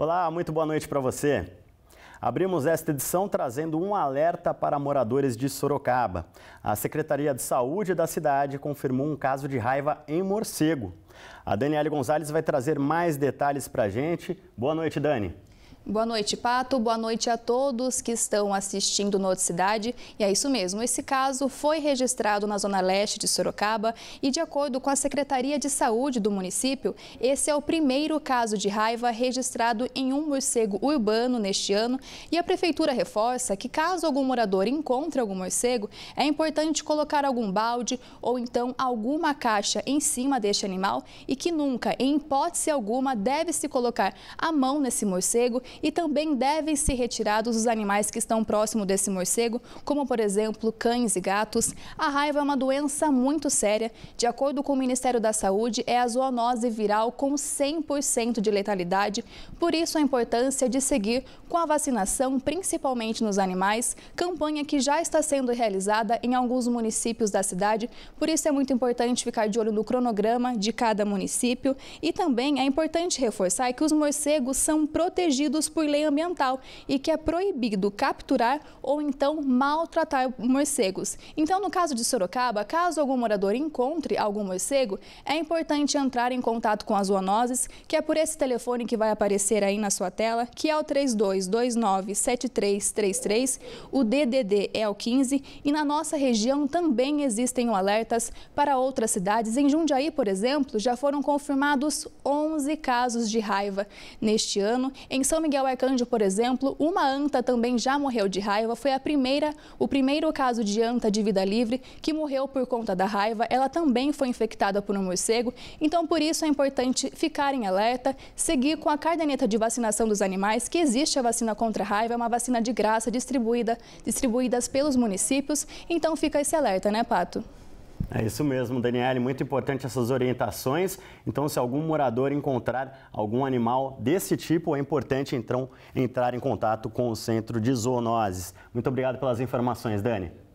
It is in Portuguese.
Olá, muito boa noite para você. Abrimos esta edição trazendo um alerta para moradores de Sorocaba. A Secretaria de Saúde da cidade confirmou um caso de raiva em morcego. A Daniela Gonzalez vai trazer mais detalhes para a gente. Boa noite, Dani. Boa noite, Pato. Boa noite a todos que estão assistindo Noite Cidade. E é isso mesmo, esse caso foi registrado na Zona Leste de Sorocaba e, de acordo com a Secretaria de Saúde do município, esse é o primeiro caso de raiva registrado em um morcego urbano neste ano. E a Prefeitura reforça que, caso algum morador encontre algum morcego, é importante colocar algum balde ou então alguma caixa em cima deste animal e que nunca, em hipótese alguma, deve se colocar a mão nesse morcego e também devem ser retirados os animais que estão próximo desse morcego, como por exemplo cães e gatos. A raiva é uma doença muito séria. De acordo com o Ministério da Saúde, é a zoonose viral com 100% de letalidade. Por isso, a importância de seguir com a vacinação, principalmente nos animais, campanha que já está sendo realizada em alguns municípios da cidade. Por isso, é muito importante ficar de olho no cronograma de cada município. E também é importante reforçar que os morcegos são protegidos por lei ambiental e que é proibido capturar ou então maltratar morcegos. Então, no caso de Sorocaba, caso algum morador encontre algum morcego, é importante entrar em contato com as zoonoses, que é por esse telefone que vai aparecer aí na sua tela, que é o 32297333, o DDD é o 15 e na nossa região também existem alertas para outras cidades. Em Jundiaí, por exemplo, já foram confirmados 11 casos de raiva neste ano. Em São Miguel Arcanjo, por exemplo, uma anta também já morreu de raiva. Foi a primeira, o primeiro caso de anta de vida livre que morreu por conta da raiva. Ela também foi infectada por um morcego. Então, por isso é importante ficar em alerta, seguir com a caderneta de vacinação dos animais, que existe a vacina contra a raiva, é uma vacina de graça distribuída, distribuídas pelos municípios. Então, fica esse alerta, né, Pato? É isso mesmo, Daniele, muito importante essas orientações. Então, se algum morador encontrar algum animal desse tipo, é importante então entrar em contato com o Centro de Zoonoses. Muito obrigado pelas informações, Dani.